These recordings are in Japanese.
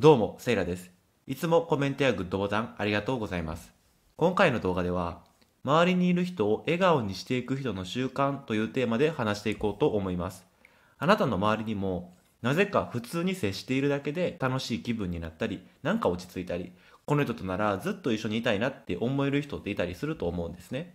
どうも、セイラです。いつもコメントやグッドボタンありがとうございます。今回の動画では、周りにいる人を笑顔にしていく人の習慣というテーマで話していこうと思います。あなたの周りにも、なぜか普通に接しているだけで楽しい気分になったり、なんか落ち着いたり、この人とならずっと一緒にいたいなって思える人っていたりすると思うんですね。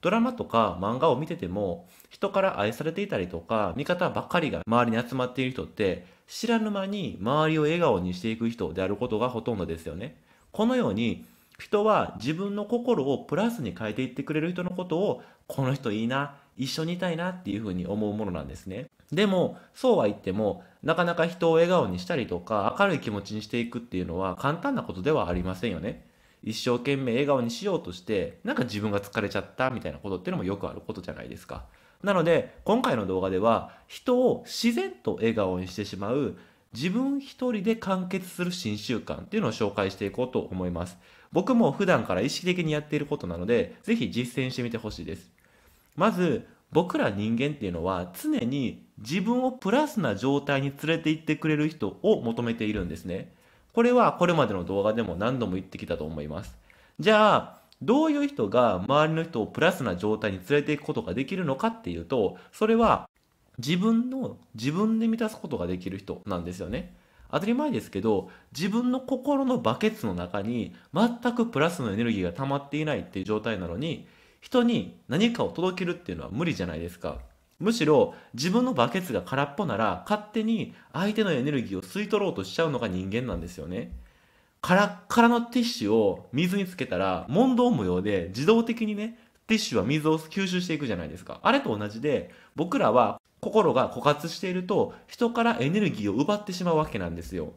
ドラマとか漫画を見てても、人から愛されていたりとか、味方ばっかりが周りに集まっている人って、知らぬ間に周りを笑顔にしていく人であることがほとんどですよね。このように、人は自分の心をプラスに変えていってくれる人のことを、この人いいな、一緒にいたいなっていうふうに思うものなんですね。でも、そうは言っても、なかなか人を笑顔にしたりとか、明るい気持ちにしていくっていうのは簡単なことではありませんよね。一生懸命笑顔にしようとして、なんか自分が疲れちゃったみたいなことっていうのもよくあることじゃないですか。なので、今回の動画では、人を自然と笑顔にしてしまう、自分一人で完結する新習慣っていうのを紹介していこうと思います。僕も普段から意識的にやっていることなので、ぜひ実践してみてほしいです。まず、僕ら人間っていうのは常に自分をプラスな状態に連れて行ってくれる人を求めているんですね。これはこれまでの動画でも何度も言ってきたと思います。じゃあ、どういう人が周りの人をプラスな状態に連れていくことができるのかっていうと、それは自分の、自分で満たすことができる人なんですよね。当たり前ですけど、自分の心のバケツの中に全くプラスのエネルギーが溜まっていないっていう状態なのに、人に何かを届けるっていうのは無理じゃないですか。むしろ自分のバケツが空っぽなら勝手に相手のエネルギーを吸い取ろうとしちゃうのが人間なんですよね。空っからのティッシュを水につけたら問答無用で自動的にねティッシュは水を吸収していくじゃないですか。あれと同じで僕らは心が枯渇していると人からエネルギーを奪ってしまうわけなんですよ。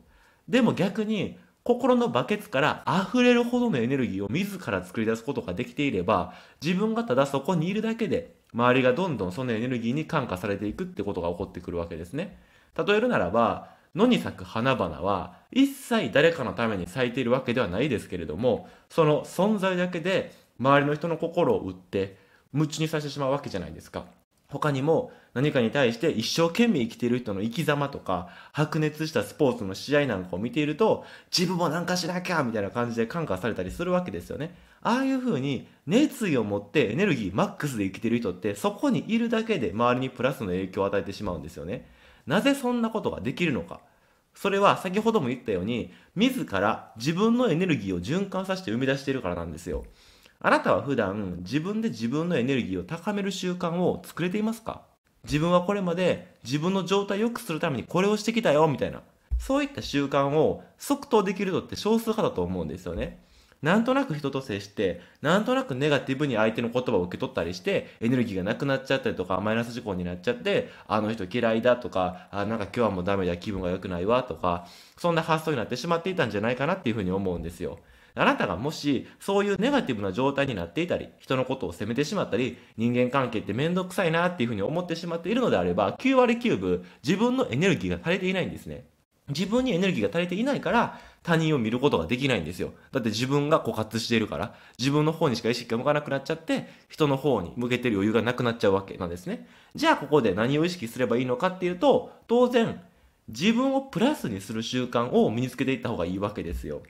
でも逆に心のバケツから溢れるほどのエネルギーを自ら作り出すことができていれば自分がただそこにいるだけで周りがどんどんそのエネルギーに感化されていくってことが起こってくるわけですね。例えるならば、野に咲く花々は一切誰かのために咲いているわけではないですけれども、その存在だけで周りの人の心を打って、夢中にさせてしまうわけじゃないですか。他にも何かに対して一生懸命生きている人の生き様とか、白熱したスポーツの試合なんかを見ていると、自分もなんかしなきゃみたいな感じで感化されたりするわけですよね。ああいう風に熱意を持ってエネルギーマックスで生きてる人って、そこにいるだけで周りにプラスの影響を与えてしまうんですよね。なぜそんなことができるのか。それは先ほども言ったように、自ら自分のエネルギーを循環させて生み出しているからなんですよ。あなたは普段自分で自分のエネルギーを高める習慣を作れていますか自分はこれまで自分の状態を良くするためにこれをしてきたよみたいなそういった習慣を即答できるのって少数派だと思うんですよね。なんとなく人と接して、なんとなくネガティブに相手の言葉を受け取ったりして、エネルギーがなくなっちゃったりとか、マイナス事項になっちゃって、あの人嫌いだとか、あ、なんか今日はもうダメだ、気分が良くないわとか、そんな発想になってしまっていたんじゃないかなっていうふうに思うんですよ。あなたがもし、そういうネガティブな状態になっていたり、人のことを責めてしまったり、人間関係ってめんどくさいなっていうふうに思ってしまっているのであれば、9割9分、自分のエネルギーが足りていないんですね。自分にエネルギーが足りていないから、他人を見ることができないんですよ。だって自分が枯渇しているから、自分の方にしか意識が向かなくなっちゃって、人の方に向けてる余裕がなくなっちゃうわけなんですね。じゃあここで何を意識すればいいのかっていうと、当然、自分をプラスにする習慣を身につけていった方がいいわけですよ。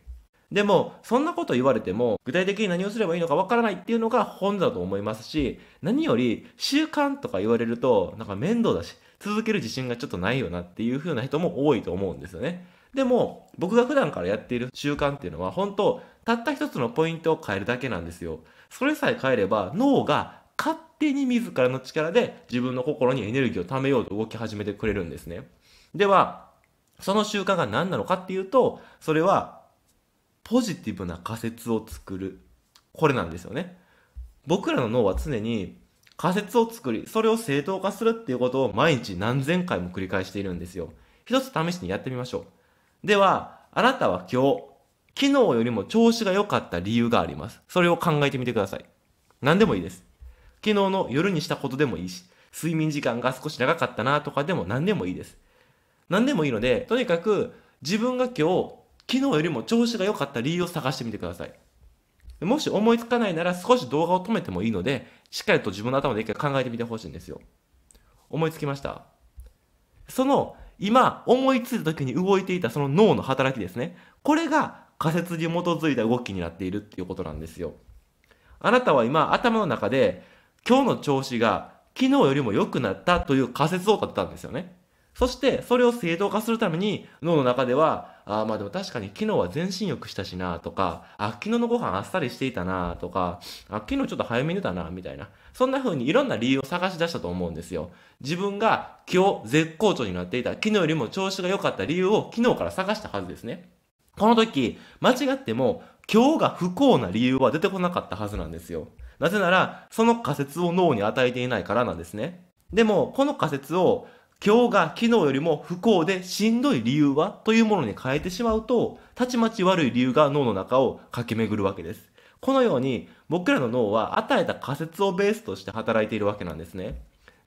でも、そんなこと言われても、具体的に何をすればいいのかわからないっていうのが本だと思いますし、何より、習慣とか言われると、なんか面倒だし、続ける自信がちょっとないよなっていう風な人も多いと思うんですよね。でも、僕が普段からやっている習慣っていうのは、本当たった一つのポイントを変えるだけなんですよ。それさえ変えれば、脳が勝手に自らの力で自分の心にエネルギーを貯めようと動き始めてくれるんですね。では、その習慣が何なのかっていうと、それはポジティブな仮説を作る。これなんですよね。僕らの脳は常に仮説を作り、それを正当化するっていうことを毎日何千回も繰り返しているんですよ。一つ試しにやってみましょう。では、あなたは今日、昨日よりも調子が良かった理由があります。それを考えてみてください。何でもいいです。昨日の夜にしたことでもいいし、睡眠時間が少し長かったなとかでも何でもいいです。何でもいいので、とにかく自分が今日昨日よりも調子が良かった理由を探してみてください。もし思いつかないなら少し動画を止めてもいいので、しっかりと自分の頭で一回考えてみてほしいんですよ。思いつきましたその、今、思いついた時に動いていたその脳の働きですね。これが仮説に基づいた動きになっているっていうことなんですよ。あなたは今、頭の中で、今日の調子が昨日よりも良くなったという仮説を立てたんですよね。そしてそれを正当化するために脳の中ではああ、まあでも確かに昨日は全身浴したしなとかあ昨日のご飯あっさりしていたなとかあ昨日ちょっと早めに寝たなみたいなそんな風にいろんな理由を探し出したと思うんですよ自分が今日絶好調になっていた昨日よりも調子が良かった理由を昨日から探したはずですねこの時間違っても今日が不幸な理由は出てこなかったはずなんですよなぜならその仮説を脳に与えていないからなんですねでもこの仮説を今日が昨日よりも不幸でしんどい理由はというものに変えてしまうと、たちまち悪い理由が脳の中を駆け巡るわけです。このように僕らの脳は与えた仮説をベースとして働いているわけなんですね。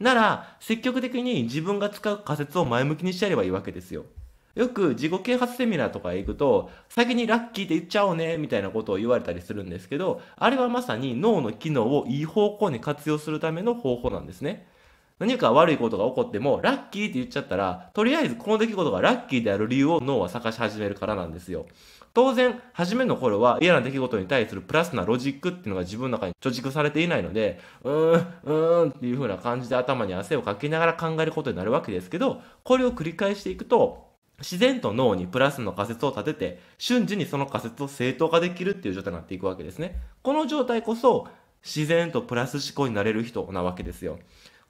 なら、積極的に自分が使う仮説を前向きにしてやればいいわけですよ。よく自己啓発セミナーとかへ行くと、先にラッキーって言っちゃおうね、みたいなことを言われたりするんですけど、あれはまさに脳の機能をいい方向に活用するための方法なんですね。何か悪いことが起こっても、ラッキーって言っちゃったら、とりあえずこの出来事がラッキーである理由を脳は探し始めるからなんですよ。当然、初めの頃は嫌な出来事に対するプラスなロジックっていうのが自分の中に貯蓄されていないので、うーん、うーんっていう風な感じで頭に汗をかきながら考えることになるわけですけど、これを繰り返していくと、自然と脳にプラスの仮説を立てて、瞬時にその仮説を正当化できるっていう状態になっていくわけですね。この状態こそ、自然とプラス思考になれる人なわけですよ。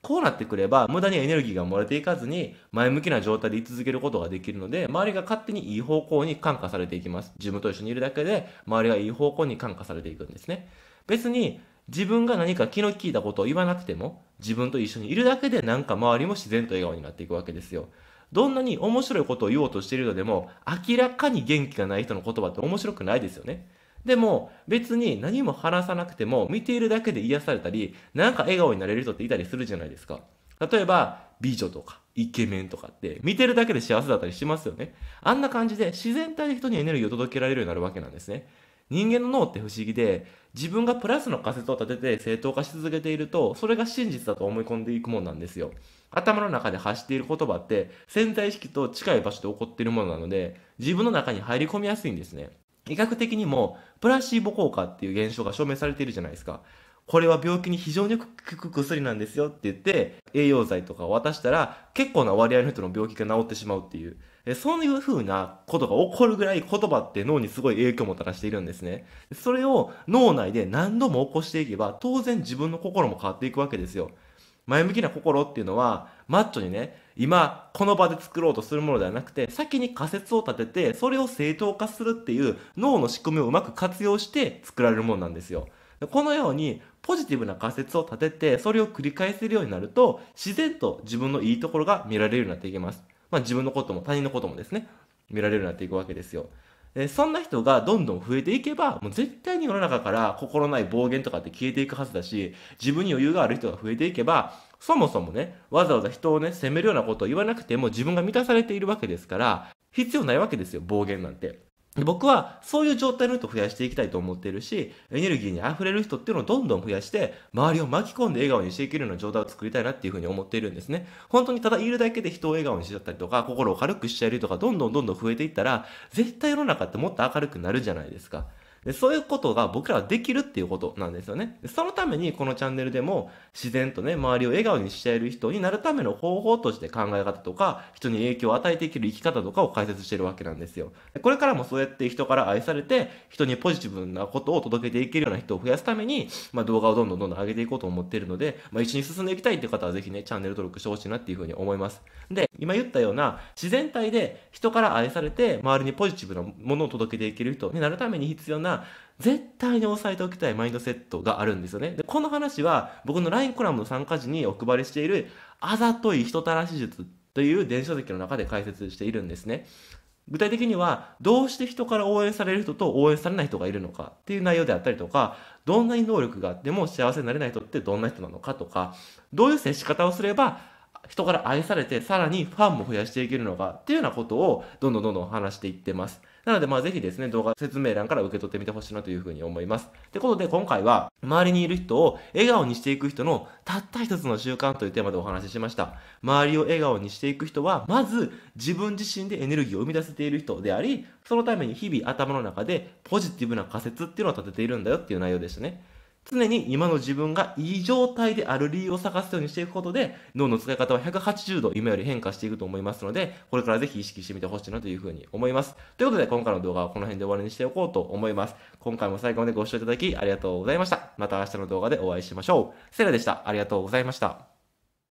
こうなってくれば無駄にエネルギーが漏れていかずに前向きな状態で居続けることができるので周りが勝手にいい方向に感化されていきます自分と一緒にいるだけで周りがいい方向に感化されていくんですね別に自分が何か気の利いたことを言わなくても、自分と一緒にいるだけでなんか周りも自然と笑顔になっていくわけですよ。どんなに面白いことを言おうとしているのでも、明らかに元気がない人の言葉って面白くないですよね。でも別に何も話さなくても見ているだけで癒されたり、なんか笑顔になれる人っていたりするじゃないですか。例えば、美女とか、イケメンとかって、見てるだけで幸せだったりしますよね。あんな感じで自然体で人にエネルギーを届けられるようになるわけなんですね。人間の脳って不思議で、自分がプラスの仮説を立てて正当化し続けていると、それが真実だと思い込んでいくもんなんですよ。頭の中で発している言葉って、潜在意識と近い場所で起こっているものなので、自分の中に入り込みやすいんですね。医学的にもプラシーボ効果っていう現象が証明されているじゃないですか。これは病気に非常によく効く薬なんですよって言って、栄養剤とかを渡したら、結構な割合の人の病気が治ってしまうっていう。そういう風なことが起こるぐらい言葉って脳にすごい影響をもたらしているんですね。それを脳内で何度も起こしていけば、当然自分の心も変わっていくわけですよ。前向きな心っていうのは、マッチョにね、今、この場で作ろうとするものではなくて、先に仮説を立てて、それを正当化するっていう脳の仕組みをうまく活用して作られるものなんですよ。このように、ポジティブな仮説を立てて、それを繰り返せるようになると、自然と自分のいいところが見られるようになっていきます。まあ自分のことも他人のこともですね、見られるようになっていくわけですよ。えそんな人がどんどん増えていけば、もう絶対に世の中から心ない暴言とかって消えていくはずだし、自分に余裕がある人が増えていけば、そもそもね、わざわざ人をね、責めるようなことを言わなくても自分が満たされているわけですから、必要ないわけですよ、暴言なんて。僕はそういう状態の人を増やしていきたいと思っているし、エネルギーに溢れる人っていうのをどんどん増やして、周りを巻き込んで笑顔にしていけるような状態を作りたいなっていうふうに思っているんですね。本当にただいるだけで人を笑顔にしちゃったりとか、心を軽くしちゃえるとか、どんどんどんどん増えていったら、絶対世の中ってもっと明るくなるじゃないですか。でそういうことが僕らはできるっていうことなんですよね。そのためにこのチャンネルでも自然とね、周りを笑顔にしている人になるための方法として考え方とか、人に影響を与えていける生き方とかを解説してるわけなんですよ。これからもそうやって人から愛されて、人にポジティブなことを届けていけるような人を増やすために、まあ、動画をどんどんどんどん上げていこうと思っているので、まあ、一緒に進んでいきたいって方はぜひね、チャンネル登録してほしいなっていうふうに思います。で、今言ったような自然体で人から愛されて、周りにポジティブなものを届けていける人になるために必要な絶対に押さえておきたいマインドセットがあるんですよね。で、この話は僕の LINE コラムの参加時にお配りしているあざとい人たらし術という電子書籍の中で解説しているんですね。具体的には、どうして人から応援される人と応援されない人がいるのかっていう内容であったりとか、どんなに能力があっても幸せになれない人ってどんな人なのかとか、どういう接し方をすれば人から愛されて、さらにファンも増やしていけるのかっていうようなことをどんどんどんどん話していってます。なので、まぜひですね、動画説明欄から受け取ってみてほしいなというふうに思います。ってことで、今回は、周りにいる人を笑顔にしていく人のたった一つの習慣というテーマでお話ししました。周りを笑顔にしていく人は、まず自分自身でエネルギーを生み出せている人であり、そのために日々頭の中でポジティブな仮説っていうのを立てているんだよっていう内容でしたね。常に今の自分がいい状態である理由を探すようにしていくことで、脳の使い方は180度今より変化していくと思いますので、これからぜひ意識してみてほしいなというふうに思います。ということで、今回の動画はこの辺で終わりにしておこうと思います。今回も最後までご視聴いただきありがとうございました。また明日の動画でお会いしましょう。セラでした。ありがとうございました。